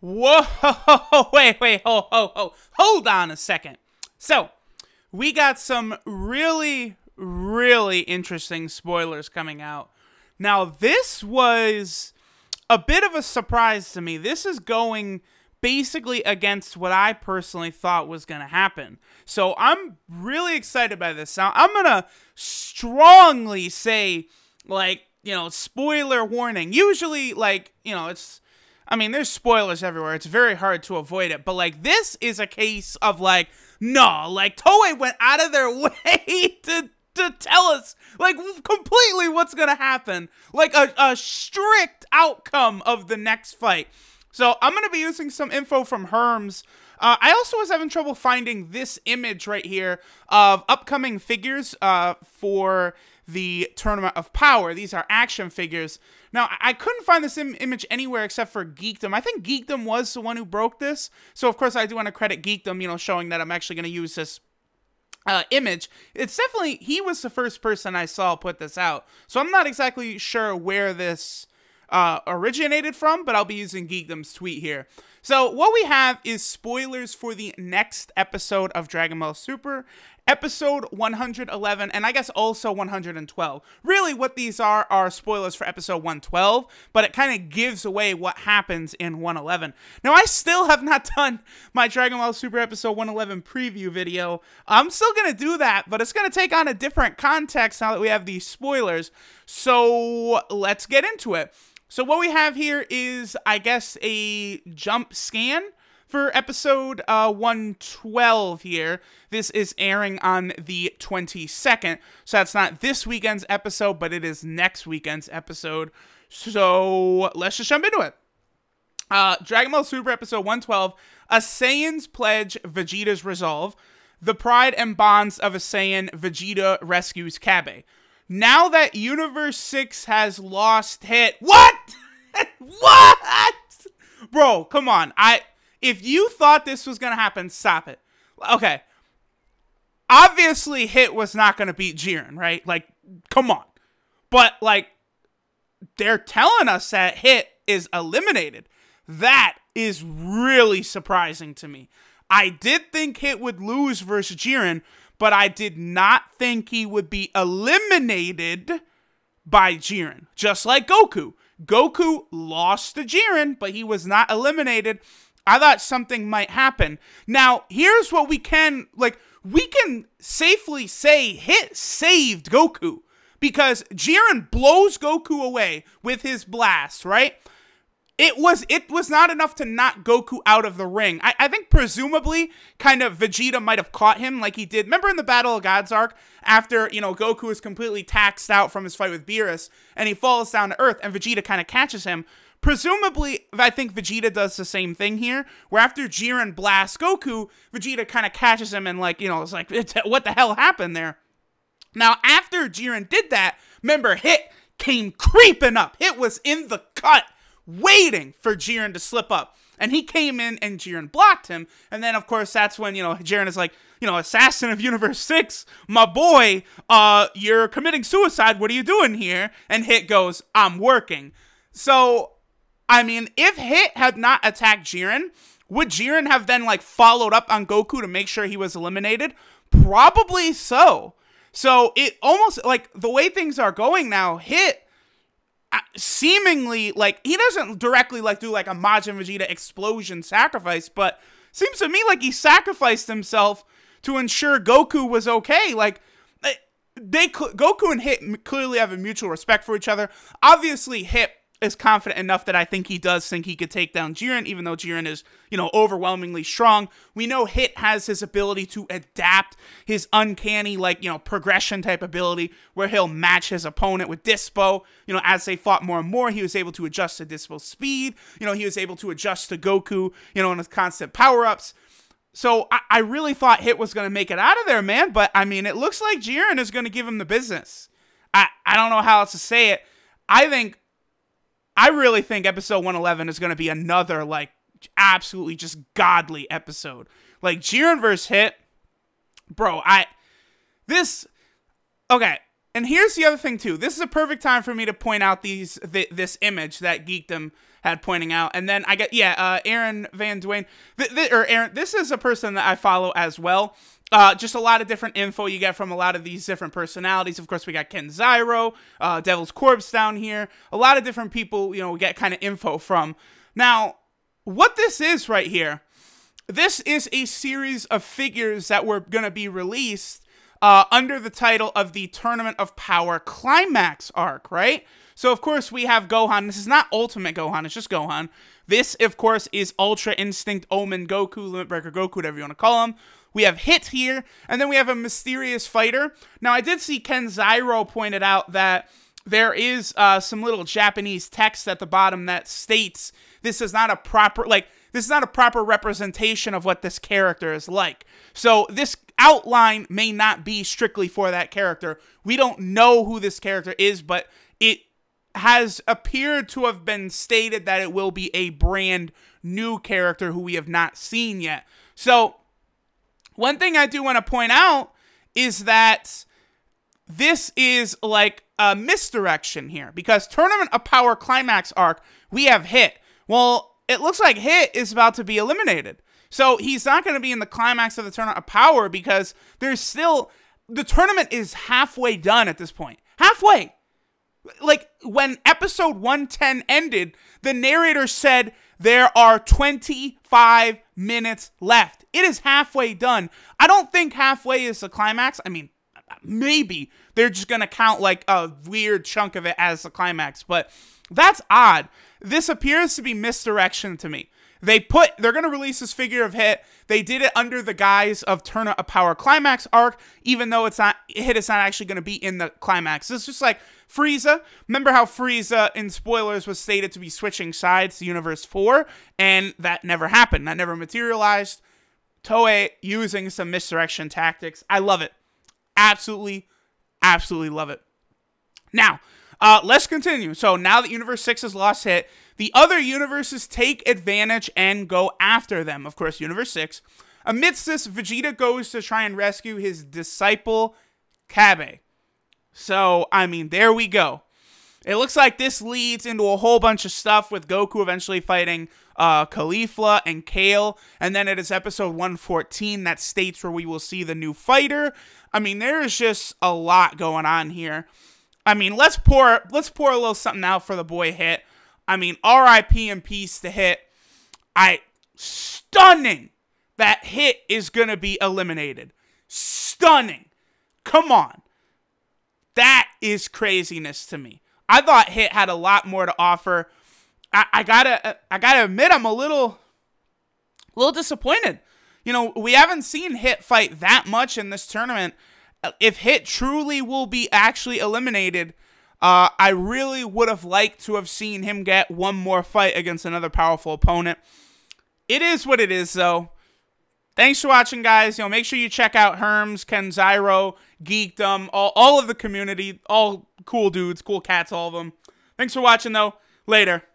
Whoa, wait, wait, ho, ho, ho. Hold on a second. So, we got some really, really interesting spoilers coming out. Now, this was a bit of a surprise to me. This is going basically against what I personally thought was going to happen. So, I'm really excited by this. Now, I'm going to strongly say, like, you know, spoiler warning. Usually, like, you know, it's I mean, there's spoilers everywhere. It's very hard to avoid it. But like, this is a case of like, no, like Toei went out of their way to to tell us like completely what's gonna happen, like a, a strict outcome of the next fight. So I'm gonna be using some info from Herms. Uh, I also was having trouble finding this image right here of upcoming figures uh, for the Tournament of Power. These are action figures. Now, I couldn't find this Im image anywhere except for Geekdom. I think Geekdom was the one who broke this. So, of course, I do want to credit Geekdom, you know, showing that I'm actually going to use this uh, image. It's definitely, he was the first person I saw put this out. So I'm not exactly sure where this uh, originated from, but I'll be using Geekdom's tweet here. So, what we have is spoilers for the next episode of Dragon Ball Super, episode 111, and I guess also 112. Really, what these are are spoilers for episode 112, but it kind of gives away what happens in 111. Now, I still have not done my Dragon Ball Super episode 111 preview video. I'm still going to do that, but it's going to take on a different context now that we have these spoilers. So, let's get into it. So what we have here is, I guess, a jump scan for episode uh, 112 here. This is airing on the 22nd, so that's not this weekend's episode, but it is next weekend's episode. So let's just jump into it. Uh, Dragon Ball Super episode 112, A Saiyan's Pledge, Vegeta's Resolve, The Pride and Bonds of a Saiyan, Vegeta Rescues Kabe. Now that Universe 6 has lost hit. What? what? Bro, come on. I if you thought this was going to happen, stop it. Okay. Obviously Hit was not going to beat Jiren, right? Like come on. But like they're telling us that Hit is eliminated. That is really surprising to me. I did think Hit would lose versus Jiren but I did not think he would be eliminated by Jiren, just like Goku. Goku lost to Jiren, but he was not eliminated. I thought something might happen. Now, here's what we can like we can safely say hit saved Goku because Jiren blows Goku away with his blast, right? it was it was not enough to knock Goku out of the ring. I, I think presumably kind of Vegeta might have caught him like he did. Remember in the Battle of God's Arc after you know Goku is completely taxed out from his fight with Beerus and he falls down to Earth and Vegeta kind of catches him. Presumably, I think Vegeta does the same thing here, where after Jiren blasts Goku, Vegeta kind of catches him and like you know it's like what the hell happened there. Now after Jiren did that, remember Hit came creeping up. Hit was in the cut waiting for Jiren to slip up. And he came in and Jiren blocked him. And then, of course, that's when, you know, Jiren is like, you know, Assassin of Universe 6, my boy, uh, you're committing suicide. What are you doing here? And Hit goes, I'm working. So, I mean, if Hit had not attacked Jiren, would Jiren have then, like, followed up on Goku to make sure he was eliminated? Probably so. So, it almost, like, the way things are going now, Hit seemingly like he doesn't directly like do like a Majin Vegeta explosion sacrifice, but seems to me like he sacrificed himself to ensure Goku was okay. Like eh, they Goku and Hit clearly have a mutual respect for each other. Obviously, Hit is confident enough that I think he does think he could take down Jiren, even though Jiren is, you know, overwhelmingly strong. We know Hit has his ability to adapt his uncanny, like, you know, progression type ability where he'll match his opponent with Dispo. You know, as they fought more and more, he was able to adjust to Dispo's speed. You know, he was able to adjust to Goku, you know, and his constant power ups. So I, I really thought Hit was going to make it out of there, man. But I mean, it looks like Jiren is going to give him the business. I, I don't know how else to say it. I think I really think episode 111 is going to be another, like, absolutely just godly episode. Like, Jiren verse Hit, bro, I. This. Okay. And here's the other thing, too. This is a perfect time for me to point out these th this image that Geekdom had pointing out. And then I got yeah, uh, Aaron Van Dwayne, th- th- or Aaron. This is a person that I follow as well. Uh, just a lot of different info you get from a lot of these different personalities. Of course, we got Ken Zyro, uh, Devil's Corpse down here. A lot of different people, you know, we get kind of info from. Now, what this is right here, this is a series of figures that were going to be released uh, under the title of the Tournament of Power Climax arc, right? So, of course, we have Gohan. This is not Ultimate Gohan, it's just Gohan. This, of course, is Ultra Instinct Omen Goku, Limit Breaker Goku, whatever you want to call him. We have Hit here, and then we have a mysterious fighter. Now, I did see Ken Zyro pointed out that there is uh, some little Japanese text at the bottom that states this is not a proper, like, this is not a proper representation of what this character is like. So this outline may not be strictly for that character. We don't know who this character is, but it has appeared to have been stated that it will be a brand new character who we have not seen yet. So, one thing I do want to point out is that this is like a misdirection here because Tournament of Power Climax arc we have Hit. Well, it looks like Hit is about to be eliminated. So he's not going to be in the climax of the Tournament of Power because there's still the tournament is halfway done at this point. Halfway like when episode 110 ended, the narrator said there are 25 minutes left. It is halfway done. I don't think halfway is the climax. I mean, maybe they're just going to count like a weird chunk of it as the climax, but that's odd. This appears to be misdirection to me. They put they're going to release this figure of hit. They did it under the guise of turn a power climax arc, even though it's not hit. It's not actually going to be in the climax. It's just like Frieza. Remember how Frieza in spoilers was stated to be switching sides to Universe Four, and that never happened. That never materialized. Toei using some misdirection tactics. I love it. Absolutely, absolutely love it. Now, uh, let's continue. So now that Universe 6 has lost hit, the other universes take advantage and go after them. Of course, Universe 6. Amidst this, Vegeta goes to try and rescue his disciple, Kabe. So, I mean, there we go. It looks like this leads into a whole bunch of stuff with Goku eventually fighting uh, Khalifa and Kale. And then it is episode 114 that states where we will see the new fighter. I mean, there is just a lot going on here. I mean, let's pour let's pour a little something out for the boy hit. I mean, R.I.P. and peace to hit. I stunning that hit is gonna be eliminated. Stunning. Come on. That is craziness to me. I thought Hit had a lot more to offer. I, I gotta I gotta admit I'm a little a little disappointed. You know, we haven't seen Hit fight that much in this tournament if Hit truly will be actually eliminated, uh, I really would have liked to have seen him get one more fight against another powerful opponent. It is what it is, though. Thanks for watching, guys. You know, make sure you check out Herms, Kenzairo, Geekdom, all, all of the community, all cool dudes, cool cats, all of them. Thanks for watching, though. Later.